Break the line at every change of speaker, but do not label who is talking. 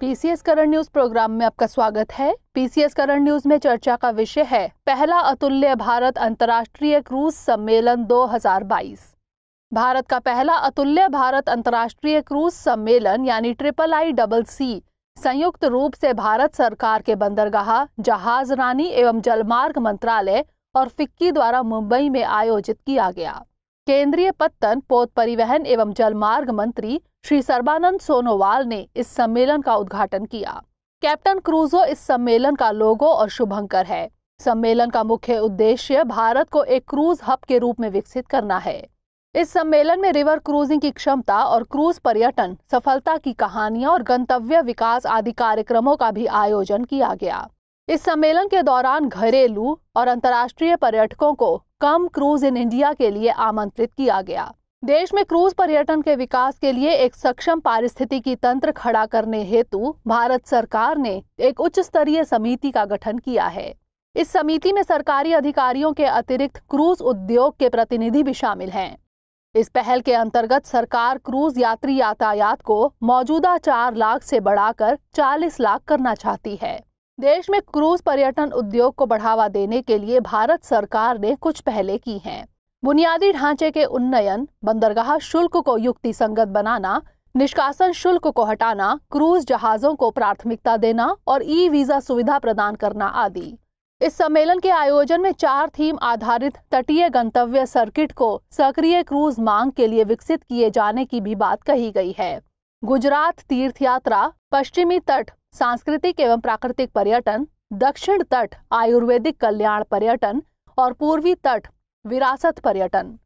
PCS current news programme में आपका स्वागत है पीसीएस करंट न्यूज में चर्चा का विषय है पहला अतुल्य भारत अंतर्राष्ट्रीय क्रूज सम्मेलन 2022 भारत का पहला अतुल्य भारत अंतर्राष्ट्रीय क्रूज सम्मेलन यानी ट्रिपल आई डबल सी संयुक्त रूप से भारत सरकार के बंदरगाह जहाज रानी एवं जलमार्ग मंत्रालय और फिक्की द्वारा मुंबई में आयोजित किया गया केंद्रीय पत्तन पोत परिवहन एवं जलमार्ग मंत्री श्री सर्बानंद सोनोवाल ने इस सम्मेलन का उद्घाटन किया कैप्टन क्रूजो इस सम्मेलन का लोगो और शुभंकर है सम्मेलन का मुख्य उद्देश्य भारत को एक क्रूज हब के रूप में विकसित करना है इस सम्मेलन में रिवर क्रूजिंग की क्षमता और क्रूज पर्यटन सफलता की कहानियां और गंतव्य विकास आदि कार्यक्रमों का भी आयोजन किया गया इस सम्मेलन के दौरान घरेलू और अंतर्राष्ट्रीय पर्यटकों को कम क्रूज इन इंडिया के लिए आमंत्रित किया गया देश में क्रूज पर्यटन के विकास के लिए एक सक्षम पारिस्थितिकी तंत्र खड़ा करने हेतु भारत सरकार ने एक उच्च स्तरीय समिति का गठन किया है इस समिति में सरकारी अधिकारियों के अतिरिक्त क्रूज उद्योग के प्रतिनिधि भी शामिल हैं इस पहल के अंतर्गत सरकार क्रूज यात्री यातायात को मौजूदा चार लाख से बढ़ाकर चालीस लाख करना चाहती है देश में क्रूज पर्यटन उद्योग को बढ़ावा देने के लिए भारत सरकार ने कुछ पहले की हैं बुनियादी ढांचे के उन्नयन बंदरगाह शुल्क को युक्ति संगत बनाना निष्कासन शुल्क को हटाना क्रूज जहाजों को प्राथमिकता देना और ई वीजा सुविधा प्रदान करना आदि इस सम्मेलन के आयोजन में चार थीम आधारित तटीय गंतव्य सर्किट को सक्रिय क्रूज मांग के लिए विकसित किए जाने की भी बात कही गई है गुजरात तीर्थ यात्रा पश्चिमी तट सांस्कृतिक एवं प्राकृतिक पर्यटन दक्षिण तट आयुर्वेदिक कल्याण पर्यटन और पूर्वी तट विरासत पर्यटन